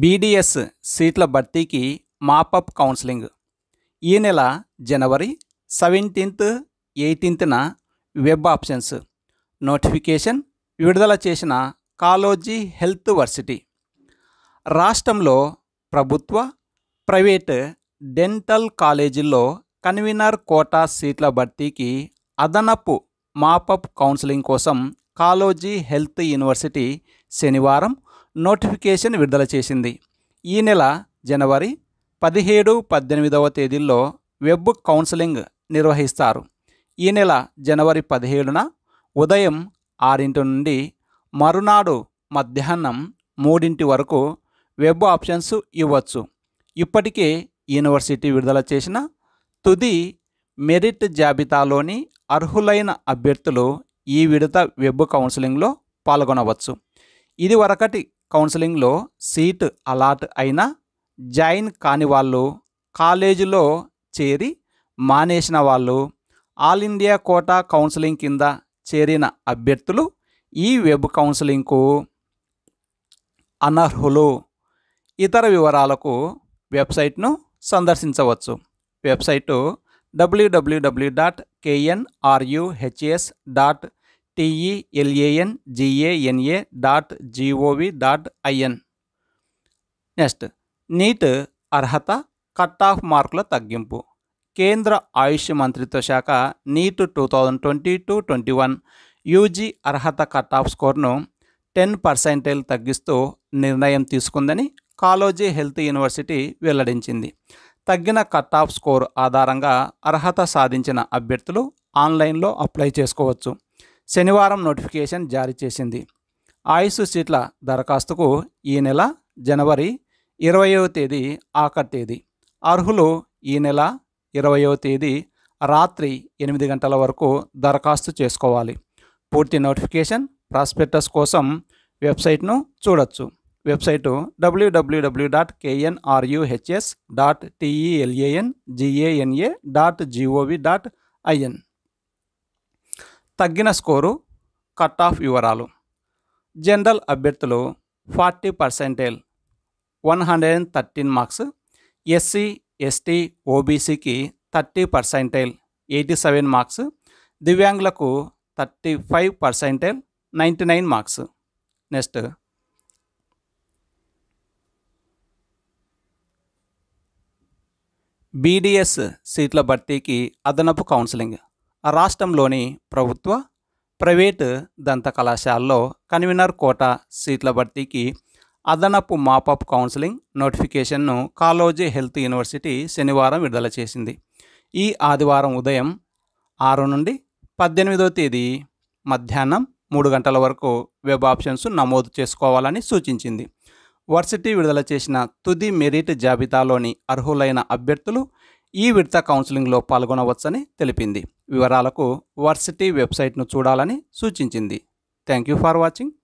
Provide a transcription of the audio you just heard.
BDS సీట్ల భర్తీకి mop up counselling ఈ నెల జనవరి సెవెంటీన్త్ ఎయిటీన్త్న వెబ్ ఆప్షన్స్ నోటిఫికేషన్ విడుదల చేసిన కాలోజీ హెల్త్ వర్సిటీ రాష్ట్రంలో ప్రభుత్వ ప్రైవేట్ డెంటల్ కాలేజీల్లో కన్వీనర్ కోటా సీట్ల భర్తీకి అదనపు మాపప్ కౌన్సిలింగ్ కోసం కాలోజీ హెల్త్ యూనివర్సిటీ శనివారం నోటిఫికేషన్ విడుదల చేసింది ఈ నెల జనవరి పదిహేడు పద్దెనిమిదవ తేదీల్లో వెబ్ కౌన్సిలింగ్ నిర్వహిస్తారు ఈ నెల జనవరి పదిహేడున ఉదయం ఆరింటి నుండి మరునాడు మధ్యాహ్నం మూడింటి వరకు వెబ్ ఆప్షన్స్ ఇవ్వచ్చు ఇప్పటికే యూనివర్సిటీ విడుదల చేసిన తుది మెరిట్ జాబితాలోని అర్హులైన అభ్యర్థులు ఈ విడత వెబ్ కౌన్సిలింగ్లో పాల్గొనవచ్చు ఇది వరకటి కౌన్సిలింగ్లో సీట్ అలాట్ అయినా జాయిన్ కాని వాళ్ళు కాలేజీలో చేరి మానేసిన వాళ్ళు ఆల్ ఇండియా కోటా కౌన్సిలింగ్ కింద చేరిన అభ్యర్థులు ఈ వెబ్ కౌన్సిలింగ్కు అనర్హులు ఇతర వివరాలకు వెబ్సైట్ను సందర్శించవచ్చు website WWW dot KNRUHS dot TELAN GANA dot GOV dot IN next NEET అర్హత కట్ ఆఫ్ మార్కుల తగ్గింపు కేంద్ర ఆయుష్ మంత్రిత్వ శాఖ NEET two thousand twenty two twenty one UG అర్హత కట్ ఆఫ్ స్కోర్ను టెన్ పర్సెంటేజ్ తగ్గిస్తూ నిర్ణయం తీసుకుందని కాలోజీ హెల్త్ యూనివర్సిటీ వెల్లడించింది తగ్గిన కట్ ఆఫ్ స్కోర్ ఆధారంగా అర్హత సాధించిన అభ్యర్థులు ఆన్లైన్లో అప్లై చేసుకోవచ్చు శనివారం నోటిఫికేషన్ జారీ చేసింది ఆయుష్ సీట్ల దరఖాస్తుకు ఈ నెల జనవరి ఇరవయవ తేదీ ఆఖరి తేదీ అర్హులు ఈ నెల ఇరవయవ తేదీ రాత్రి ఎనిమిది గంటల వరకు దరఖాస్తు చేసుకోవాలి పూర్తి నోటిఫికేషన్ ప్రాస్పెక్టస్ కోసం వెబ్సైట్ను చూడొచ్చు website WWW dot KNRUHS dot TELAN GANA dot GOV dot IN తగ్గిన స్కోరు కట్ ఆఫ్ వివరాలు జనరల్ అభ్యర్థులు forty percentile one hundred and thirteen marks SC ST ఓబీసీకి thirty percentile eighty seven marks దివ్యాంగులకు thirty five percentile ninety nine marks next BDS సీట్ల భర్తీకి అదనపు counselling ఆ రాష్ట్రంలోని ప్రభుత్వ ప్రైవేటు దంత కళాశాలలో కన్వీనర్ కోటా సీట్ల భర్తీకి అదనపు మాపప్ కౌన్సిలింగ్ నోటిఫికేషన్ను కాలోజీ హెల్త్ యూనివర్సిటీ శనివారం విడుదల చేసింది ఈ ఆదివారం ఉదయం ఆరు నుండి పద్దెనిమిదో తేదీ మధ్యాహ్నం మూడు గంటల వరకు వెబ్ ఆప్షన్స్ నమోదు చేసుకోవాలని సూచించింది వర్సిటీ విడుదల చేసిన తుది మెరిట్ జాబితాలోని అర్హులైన అభ్యర్థులు ఈ విడత కౌన్సిలింగ్లో పాల్గొనవచ్చని తెలిపింది వివరాలకు వర్సిటీ వెబ్సైట్ను చూడాలని సూచించింది థ్యాంక్ యూ ఫర్ వాచింగ్